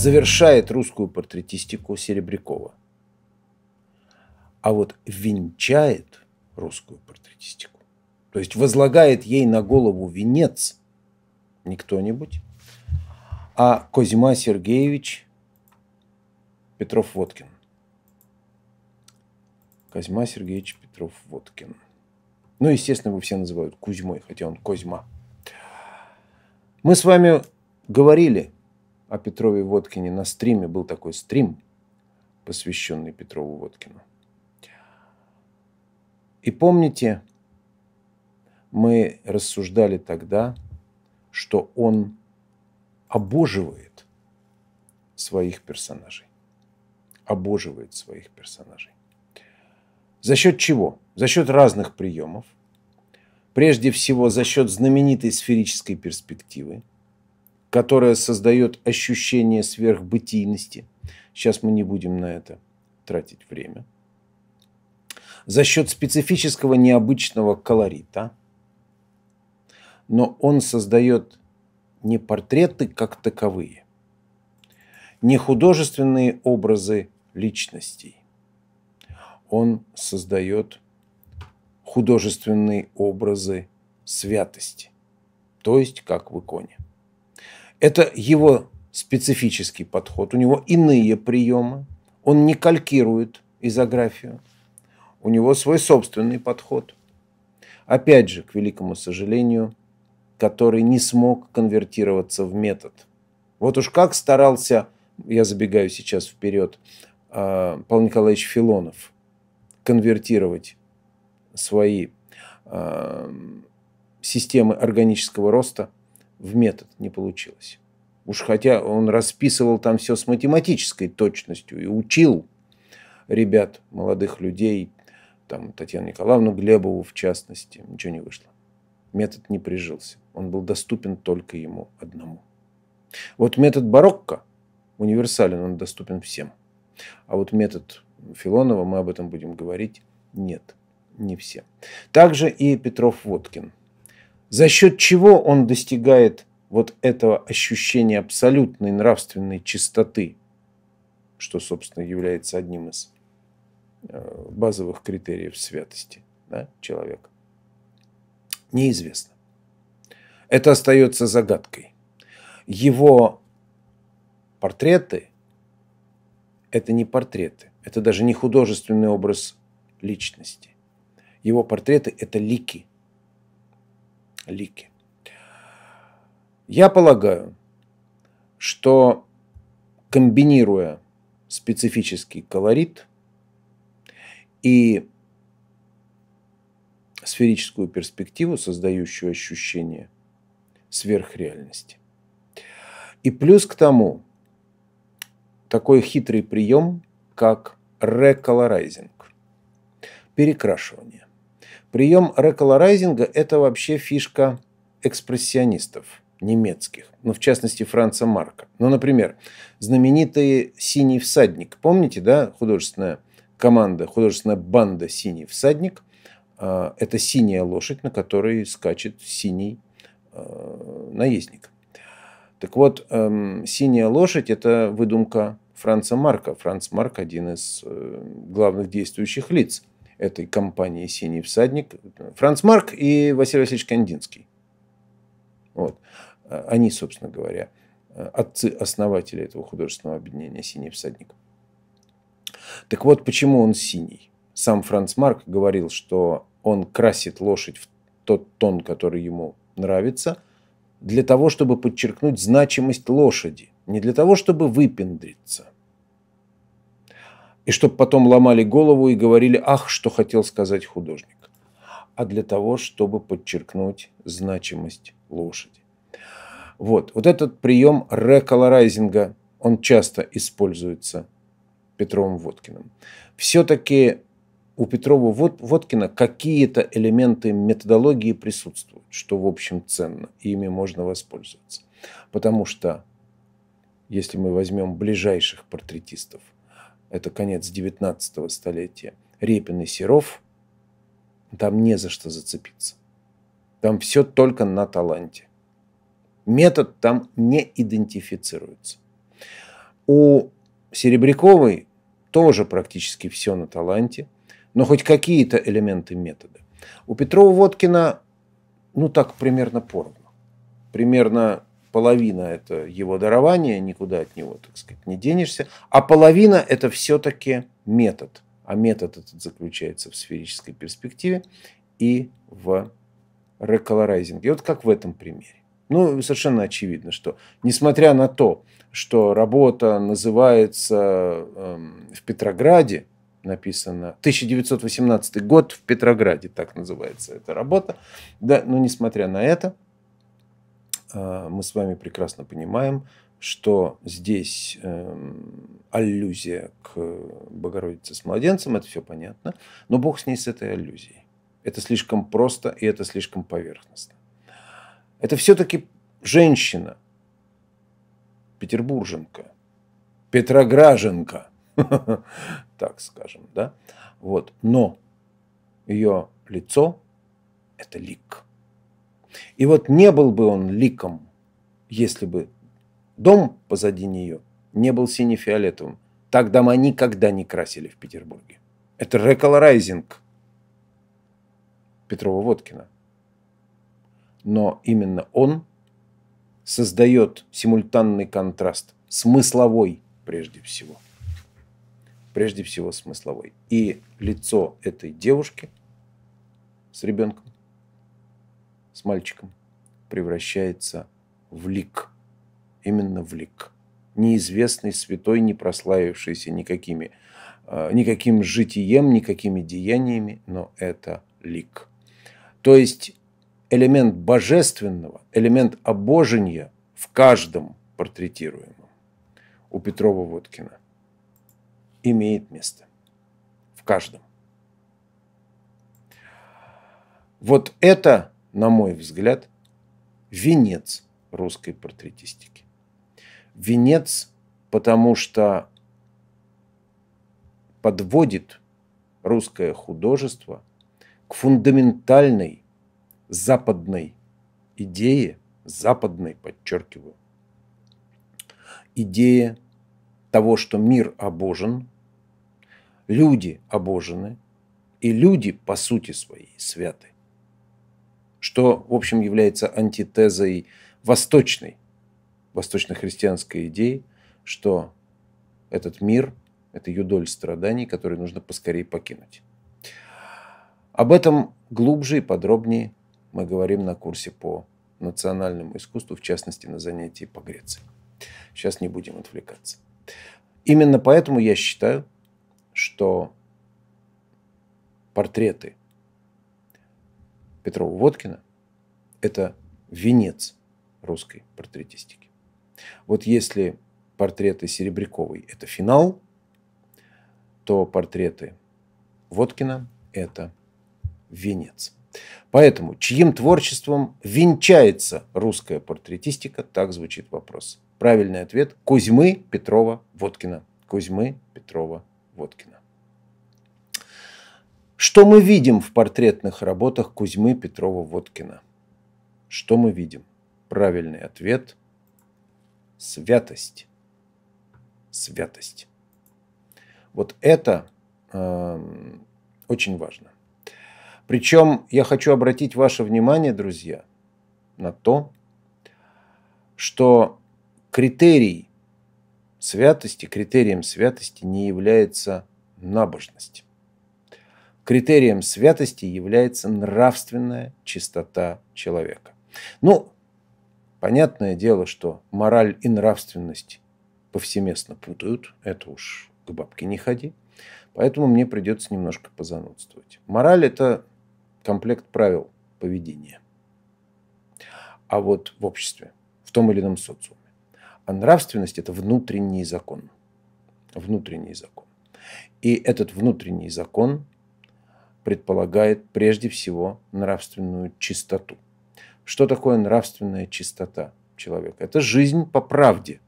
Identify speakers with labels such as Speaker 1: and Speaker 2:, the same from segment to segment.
Speaker 1: завершает русскую портретистику Серебрякова. А вот венчает русскую портретистику, то есть возлагает ей на голову венец не кто-нибудь, а Козьма Сергеевич Петров-Водкин. Козьма Сергеевич Петров-Водкин. Ну, естественно, его все называют Кузьмой, хотя он Козьма. Мы с вами говорили – о Петрове Водкине на стриме. Был такой стрим, посвященный Петрову Водкину. И помните, мы рассуждали тогда, что он обоживает своих персонажей. Обоживает своих персонажей. За счет чего? За счет разных приемов. Прежде всего, за счет знаменитой сферической перспективы, которая создает ощущение сверхбытийности. Сейчас мы не будем на это тратить время. За счет специфического необычного колорита, но он создает не портреты как таковые, не художественные образы личностей. Он создает художественные образы святости, то есть как в иконе. Это его специфический подход. У него иные приемы. Он не калькирует изографию. У него свой собственный подход. Опять же, к великому сожалению, который не смог конвертироваться в метод. Вот уж как старался, я забегаю сейчас вперед, а, Павел Николаевич Филонов конвертировать свои а, системы органического роста – в метод не получилось. Уж хотя он расписывал там все с математической точностью и учил ребят, молодых людей, там Татьяну Николаевну Глебову в частности, ничего не вышло. Метод не прижился. Он был доступен только ему одному. Вот метод барокко универсален, он доступен всем. А вот метод Филонова, мы об этом будем говорить, нет, не всем. Также и Петров-Водкин – за счет чего он достигает вот этого ощущения абсолютной нравственной чистоты, что, собственно, является одним из э, базовых критериев святости да, человека, неизвестно. Это остается загадкой. Его портреты – это не портреты, это даже не художественный образ личности. Его портреты – это лики – лики. Я полагаю, что комбинируя специфический колорит и сферическую перспективу, создающую ощущение сверхреальности. И плюс к тому такой хитрый прием, как реколорайзинг, перекрашивание. Прием реколорайзинга – это вообще фишка экспрессионистов немецких, ну, в частности, Франца Марка. Ну, например, знаменитый «Синий всадник». Помните, да, художественная команда, художественная банда «Синий всадник»? А, это синяя лошадь, на которой скачет синий а, наездник. Так вот, эм, «Синяя лошадь» – это выдумка Франца Марка. Франц Марк – один из э, главных действующих лиц – этой компании «Синий всадник» Франц Марк и Василий Васильевич Кандинский. Вот. А они, собственно говоря, отцы-основатели этого художественного объединения «Синий всадник». Так вот, почему он синий? Сам Франц Марк говорил, что он красит лошадь в тот тон, который ему нравится, для того, чтобы подчеркнуть значимость лошади, не для того, чтобы выпендриться – и чтобы потом ломали голову и говорили, ах, что хотел сказать художник, а для того, чтобы подчеркнуть значимость лошади. Вот, вот этот прием реколорайзинга, он часто используется Петровым Водкиным. Все-таки у Петрова Водкина какие-то элементы методологии присутствуют, что в общем ценно, и ими можно воспользоваться. Потому что, если мы возьмем ближайших портретистов – это конец 19 столетия, Репин и Серов, там не за что зацепиться. Там все только на таланте. Метод там не идентифицируется. У Серебряковой тоже практически все на таланте, но хоть какие-то элементы метода. У Петрова Водкина, ну так примерно поровну. Примерно половина – это его дарование, никуда от него, так сказать, не денешься, а половина – это все-таки метод. А метод этот заключается в сферической перспективе и в реколорайзинге. И вот как в этом примере. Ну, совершенно очевидно, что несмотря на то, что работа называется э, в Петрограде, написано 1918 год в Петрограде, так называется эта работа, да, но несмотря на это, а, мы с вами прекрасно понимаем, что здесь э, аллюзия к Богородице с младенцем, это все понятно, но Бог с ней с этой аллюзией. Это слишком просто и это слишком поверхностно. Это все-таки женщина, петербурженка, петрограженка, так скажем, да? Вот. Но ее лицо – это лик. И вот не был бы он ликом, если бы дом позади нее не был сине-фиолетовым. Так дома никогда не красили в Петербурге. Это реколорайзинг Петрова-Водкина. Но именно он создает симультанный контраст, смысловой прежде всего. Прежде всего смысловой. И лицо этой девушки с ребенком с мальчиком превращается в лик. Именно в лик. Неизвестный, святой, не прославившийся никакими, э, никаким житием, никакими деяниями, но это лик. То есть элемент божественного, элемент обожения в каждом портретируемом у Петрова-Водкина имеет место. В каждом. Вот это на мой взгляд, венец русской портретистики. Венец, потому что подводит русское художество к фундаментальной западной идее, западной, подчеркиваю, идее того, что мир обожен, люди обожены, и люди по сути своей святы что, в общем, является антитезой восточной, восточно-христианской идеи, что этот мир – это юдоль страданий, которые нужно поскорее покинуть. Об этом глубже и подробнее мы говорим на курсе по национальному искусству, в частности, на занятии по Греции. Сейчас не будем отвлекаться. Именно поэтому я считаю, что портреты Петрова-Водкина – это венец русской портретистики. Вот если портреты Серебряковой – это финал, то портреты Водкина – это венец. Поэтому чьим творчеством венчается русская портретистика, так звучит вопрос. Правильный ответ – Кузьмы Петрова Водкина. Кузьмы Петрова Водкина. Что мы видим в портретных работах Кузьмы Петрова-Водкина? Что мы видим? Правильный ответ – святость. Святость. Вот это э, очень важно. Причем я хочу обратить ваше внимание, друзья, на то, что критерий святости, критерием святости не является набожность. Критерием святости является нравственная чистота человека. Ну, понятное дело, что мораль и нравственность повсеместно путают. Это уж к бабке не ходи. Поэтому мне придется немножко позанудствовать. Мораль – это комплект правил поведения. А вот в обществе, в том или ином социуме. А нравственность – это внутренний закон. Внутренний закон. И этот внутренний закон предполагает прежде всего нравственную чистоту. Что такое нравственная чистота человека? Это жизнь по правде.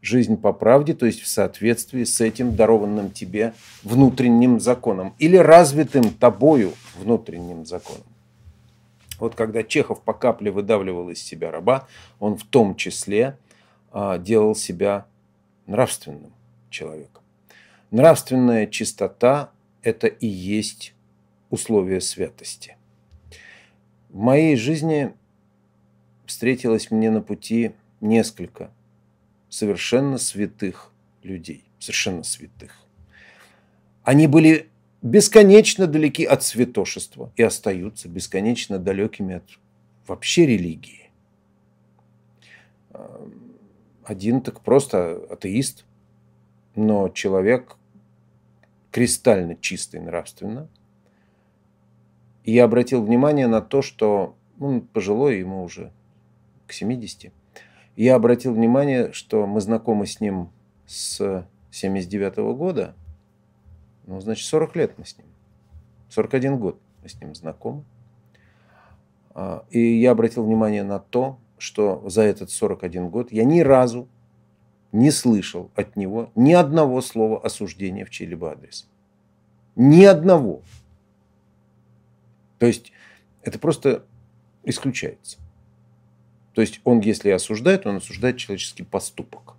Speaker 1: Жизнь по правде, то есть в соответствии с этим дарованным тебе внутренним законом или развитым тобою внутренним законом. Вот когда Чехов по капле выдавливал из себя раба, он в том числе а, делал себя нравственным человеком. Нравственная чистота это и есть условие святости. В моей жизни встретилось мне на пути несколько совершенно святых людей, совершенно святых. Они были бесконечно далеки от святошества и остаются бесконечно далекими от вообще религии. Эм, один так просто атеист, но человек, кристально чистый нравственно. И я обратил внимание на то, что ну, пожилой ему уже к 70. Я обратил внимание, что мы знакомы с ним с 79 -го года. Ну, значит, 40 лет мы с ним. 41 год мы с ним знакомы. А, и я обратил внимание на то, что за этот 41 год я ни разу не слышал от него ни одного слова осуждения в чей-либо адрес. Ни одного. То есть это просто исключается. То есть он, если осуждает, он осуждает человеческий поступок.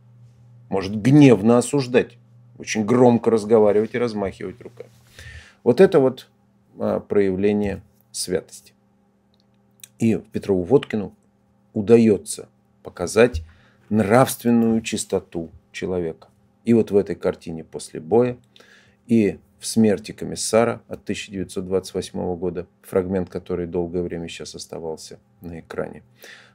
Speaker 1: Может гневно осуждать, очень громко разговаривать и размахивать руками. Вот это вот а, проявление святости. И Петрову Водкину удается показать нравственную чистоту человека. И вот в этой картине «После боя» и в «Смерти комиссара» от 1928 года, фрагмент, который долгое время сейчас оставался на экране,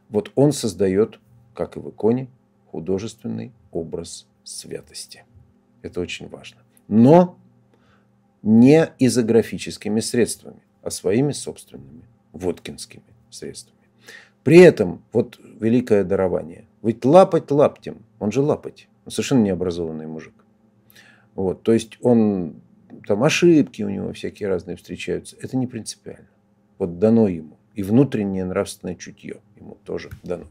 Speaker 1: вот он создает, как и в иконе, художественный образ святости. Это очень важно. Но не изографическими средствами, а своими собственными, водкинскими средствами. При этом, вот великое дарование. Ведь лапать лаптем, он же лапать, он совершенно необразованный мужик. Вот, то есть он, там ошибки у него всякие разные встречаются. Это не принципиально. Вот дано ему. И внутреннее нравственное чутье ему тоже дано.